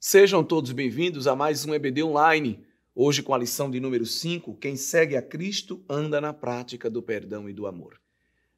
Sejam todos bem-vindos a mais um EBD Online. Hoje, com a lição de número 5, quem segue a Cristo anda na prática do perdão e do amor.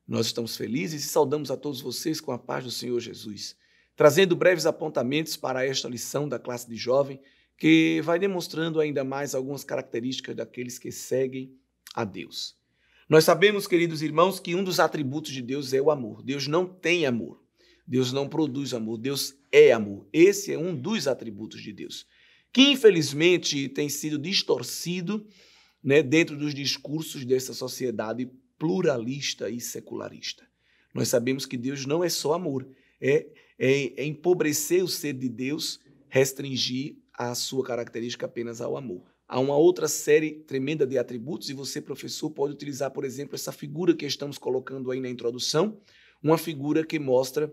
Nós estamos felizes e saudamos a todos vocês com a paz do Senhor Jesus, trazendo breves apontamentos para esta lição da classe de jovem, que vai demonstrando ainda mais algumas características daqueles que seguem a Deus. Nós sabemos, queridos irmãos, que um dos atributos de Deus é o amor. Deus não tem amor. Deus não produz amor. Deus é amor. Esse é um dos atributos de Deus, que infelizmente tem sido distorcido né, dentro dos discursos dessa sociedade pluralista e secularista. Nós sabemos que Deus não é só amor, é, é, é empobrecer o ser de Deus, restringir a sua característica apenas ao amor a uma outra série tremenda de atributos, e você, professor, pode utilizar, por exemplo, essa figura que estamos colocando aí na introdução, uma figura que mostra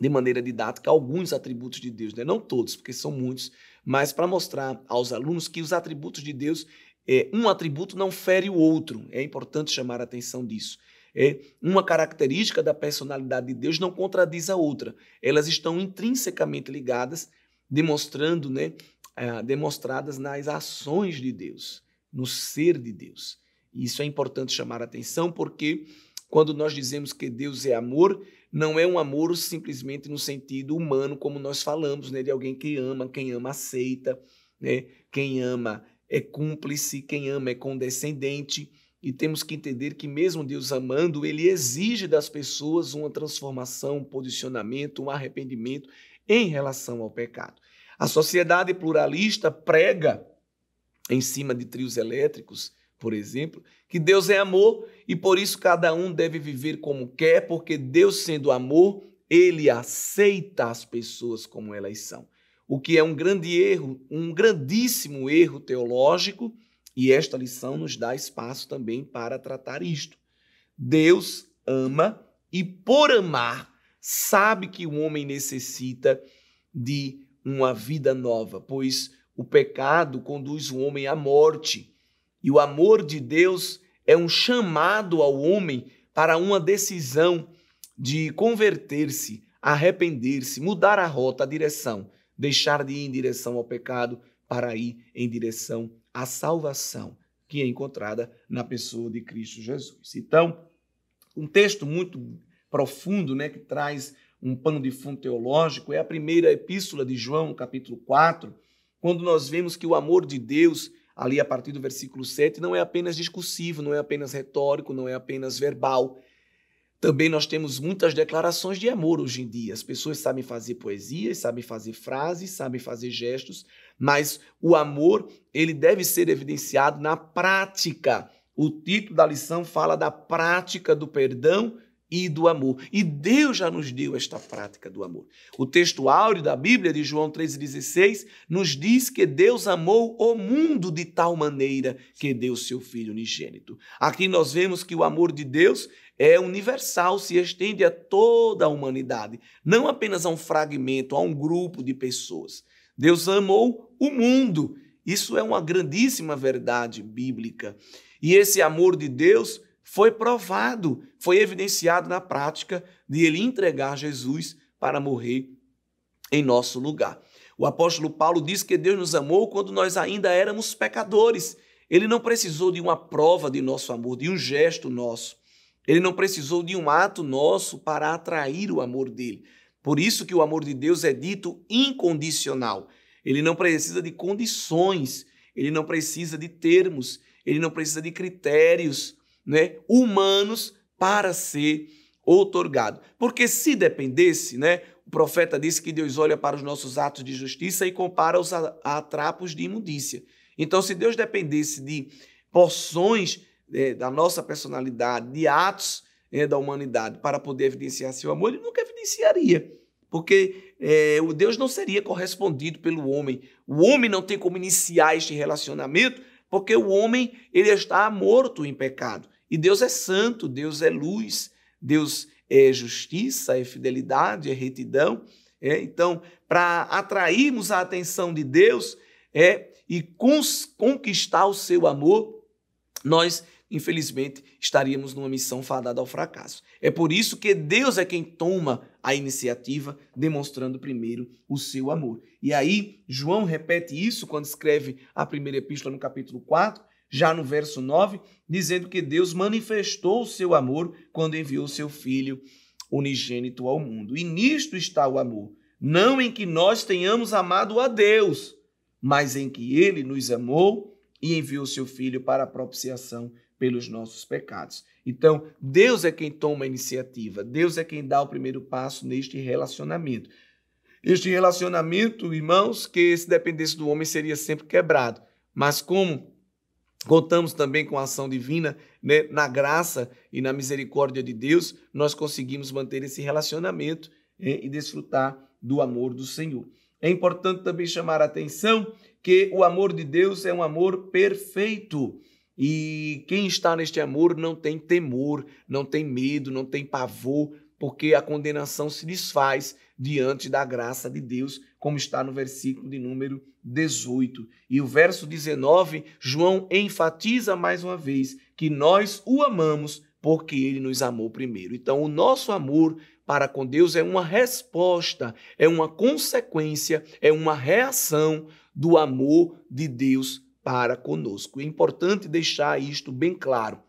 de maneira didática alguns atributos de Deus, né? não todos, porque são muitos, mas para mostrar aos alunos que os atributos de Deus, é, um atributo não fere o outro, é importante chamar a atenção disso. É, uma característica da personalidade de Deus não contradiz a outra, elas estão intrinsecamente ligadas, demonstrando né, é, demonstradas nas ações de Deus, no ser de Deus. E isso é importante chamar a atenção porque quando nós dizemos que Deus é amor, não é um amor simplesmente no sentido humano, como nós falamos, né? de alguém que ama, quem ama aceita, né? quem ama é cúmplice, quem ama é condescendente. E temos que entender que, mesmo Deus amando, ele exige das pessoas uma transformação, um posicionamento, um arrependimento em relação ao pecado. A sociedade pluralista prega, em cima de trios elétricos, por exemplo, que Deus é amor e por isso cada um deve viver como quer, porque Deus, sendo amor, ele aceita as pessoas como elas são. O que é um grande erro, um grandíssimo erro teológico, e esta lição nos dá espaço também para tratar isto. Deus ama e, por amar, sabe que o homem necessita de uma vida nova, pois o pecado conduz o homem à morte e o amor de Deus é um chamado ao homem para uma decisão de converter-se, arrepender-se, mudar a rota, a direção, deixar de ir em direção ao pecado para ir em direção à salvação que é encontrada na pessoa de Cristo Jesus. Então, um texto muito profundo, né, que traz um pano de fundo teológico, é a primeira epístola de João, capítulo 4, quando nós vemos que o amor de Deus, ali a partir do versículo 7, não é apenas discursivo, não é apenas retórico, não é apenas verbal. Também nós temos muitas declarações de amor hoje em dia. As pessoas sabem fazer poesias, sabem fazer frases, sabem fazer gestos, mas o amor, ele deve ser evidenciado na prática. O título da lição fala da prática do perdão e do amor. E Deus já nos deu esta prática do amor. O texto áureo da Bíblia de João 3,16 nos diz que Deus amou o mundo de tal maneira que deu seu Filho unigênito. Aqui nós vemos que o amor de Deus é universal, se estende a toda a humanidade, não apenas a um fragmento, a um grupo de pessoas. Deus amou o mundo. Isso é uma grandíssima verdade bíblica. E esse amor de Deus foi provado, foi evidenciado na prática de ele entregar Jesus para morrer em nosso lugar. O apóstolo Paulo diz que Deus nos amou quando nós ainda éramos pecadores. Ele não precisou de uma prova de nosso amor, de um gesto nosso. Ele não precisou de um ato nosso para atrair o amor dele. Por isso que o amor de Deus é dito incondicional. Ele não precisa de condições, ele não precisa de termos, ele não precisa de critérios, né, humanos para ser otorgado, Porque se dependesse, né, o profeta disse que Deus olha para os nossos atos de justiça e compara-os a, a trapos de imundícia. Então, se Deus dependesse de porções é, da nossa personalidade, de atos é, da humanidade, para poder evidenciar seu amor, ele nunca evidenciaria. Porque é, o Deus não seria correspondido pelo homem. O homem não tem como iniciar este relacionamento, porque o homem ele está morto em pecado. E Deus é santo, Deus é luz, Deus é justiça, é fidelidade, é retidão. É, então, para atrairmos a atenção de Deus é, e conquistar o seu amor, nós, infelizmente, estaríamos numa missão fadada ao fracasso. É por isso que Deus é quem toma a iniciativa, demonstrando primeiro o seu amor. E aí, João repete isso quando escreve a primeira epístola no capítulo 4, já no verso 9, dizendo que Deus manifestou o seu amor quando enviou seu filho unigênito ao mundo. E nisto está o amor, não em que nós tenhamos amado a Deus, mas em que ele nos amou e enviou seu filho para a propiciação pelos nossos pecados. Então, Deus é quem toma a iniciativa, Deus é quem dá o primeiro passo neste relacionamento. Este relacionamento, irmãos, que se dependesse do homem seria sempre quebrado. Mas como Contamos também com a ação divina, né? na graça e na misericórdia de Deus, nós conseguimos manter esse relacionamento e desfrutar do amor do Senhor. É importante também chamar a atenção que o amor de Deus é um amor perfeito. E quem está neste amor não tem temor, não tem medo, não tem pavor, porque a condenação se desfaz diante da graça de Deus, como está no versículo de número 18. E o verso 19, João enfatiza mais uma vez que nós o amamos porque ele nos amou primeiro. Então, o nosso amor para com Deus é uma resposta, é uma consequência, é uma reação do amor de Deus para conosco. É importante deixar isto bem claro.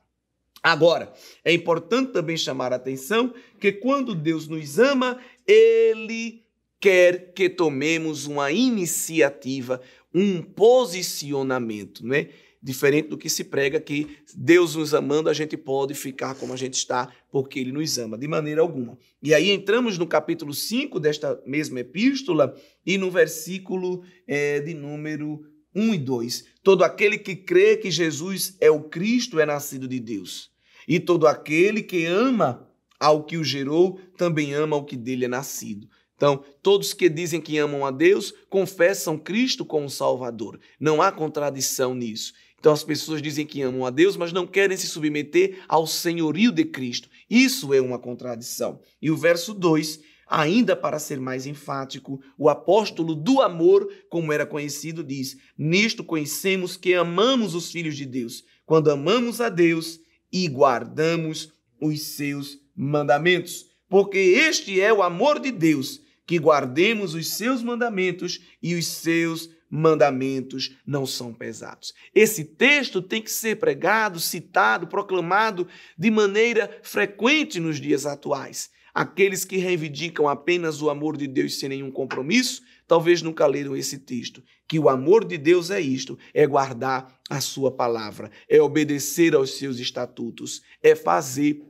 Agora, é importante também chamar a atenção que quando Deus nos ama, Ele quer que tomemos uma iniciativa, um posicionamento, não é? Diferente do que se prega que Deus nos amando, a gente pode ficar como a gente está, porque Ele nos ama, de maneira alguma. E aí entramos no capítulo 5 desta mesma epístola e no versículo é, de número 1 e 2. Todo aquele que crê que Jesus é o Cristo é nascido de Deus. E todo aquele que ama ao que o gerou também ama ao que dele é nascido. Então, todos que dizem que amam a Deus confessam Cristo como Salvador. Não há contradição nisso. Então, as pessoas dizem que amam a Deus, mas não querem se submeter ao senhorio de Cristo. Isso é uma contradição. E o verso 2 Ainda para ser mais enfático, o apóstolo do amor, como era conhecido, diz: Nisto conhecemos que amamos os filhos de Deus, quando amamos a Deus e guardamos os seus mandamentos. Porque este é o amor de Deus, que guardemos os seus mandamentos e os seus mandamentos não são pesados. Esse texto tem que ser pregado, citado, proclamado de maneira frequente nos dias atuais. Aqueles que reivindicam apenas o amor de Deus sem nenhum compromisso, talvez nunca leram esse texto. Que o amor de Deus é isto: é guardar a sua palavra, é obedecer aos seus estatutos, é fazer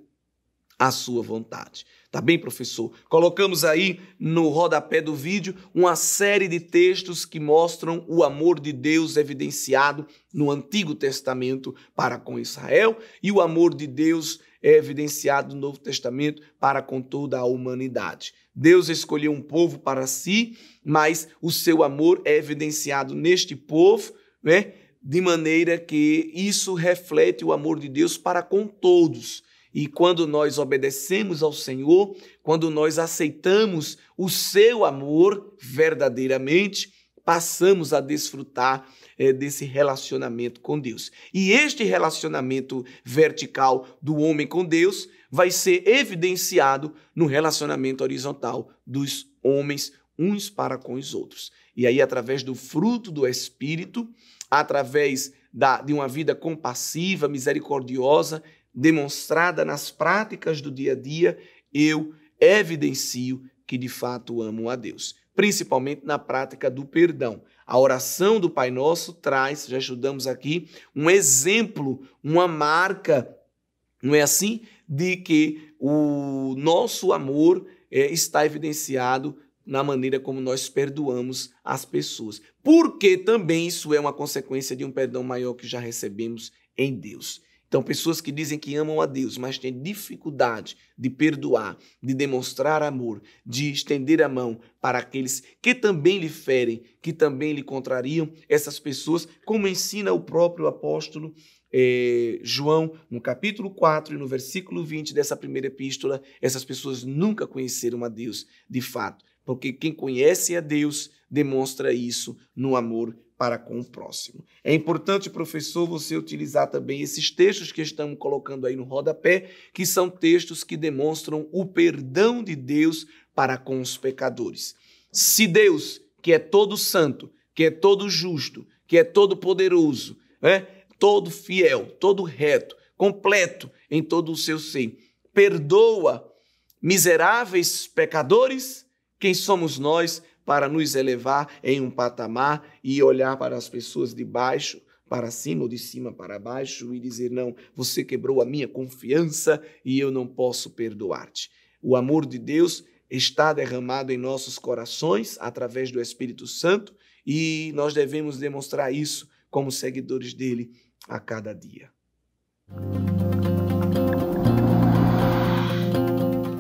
a sua vontade. Tá bem, professor? Colocamos aí no rodapé do vídeo uma série de textos que mostram o amor de Deus evidenciado no Antigo Testamento para com Israel e o amor de Deus é evidenciado no Novo Testamento para com toda a humanidade. Deus escolheu um povo para si, mas o seu amor é evidenciado neste povo, né? de maneira que isso reflete o amor de Deus para com todos. E quando nós obedecemos ao Senhor, quando nós aceitamos o seu amor verdadeiramente, passamos a desfrutar é, desse relacionamento com Deus. E este relacionamento vertical do homem com Deus vai ser evidenciado no relacionamento horizontal dos homens uns para com os outros. E aí, através do fruto do Espírito, através da, de uma vida compassiva, misericordiosa, demonstrada nas práticas do dia a dia, eu evidencio que de fato amo a Deus principalmente na prática do perdão. A oração do Pai Nosso traz, já estudamos aqui, um exemplo, uma marca, não é assim? De que o nosso amor é, está evidenciado na maneira como nós perdoamos as pessoas. Porque também isso é uma consequência de um perdão maior que já recebemos em Deus. Então, pessoas que dizem que amam a Deus, mas têm dificuldade de perdoar, de demonstrar amor, de estender a mão para aqueles que também lhe ferem, que também lhe contrariam, essas pessoas, como ensina o próprio apóstolo eh, João, no capítulo 4 e no versículo 20 dessa primeira epístola, essas pessoas nunca conheceram a Deus de fato, porque quem conhece a Deus demonstra isso no amor para com o próximo. É importante, professor, você utilizar também esses textos que estamos colocando aí no rodapé, que são textos que demonstram o perdão de Deus para com os pecadores. Se Deus, que é todo santo, que é todo justo, que é todo poderoso, né? todo fiel, todo reto, completo em todo o seu ser, perdoa miseráveis pecadores, quem somos nós para nos elevar em um patamar e olhar para as pessoas de baixo para cima ou de cima para baixo e dizer: Não, você quebrou a minha confiança e eu não posso perdoar-te. O amor de Deus está derramado em nossos corações através do Espírito Santo e nós devemos demonstrar isso como seguidores dele a cada dia.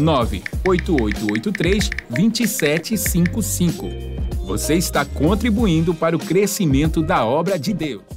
98883 2755. Você está contribuindo para o crescimento da obra de Deus.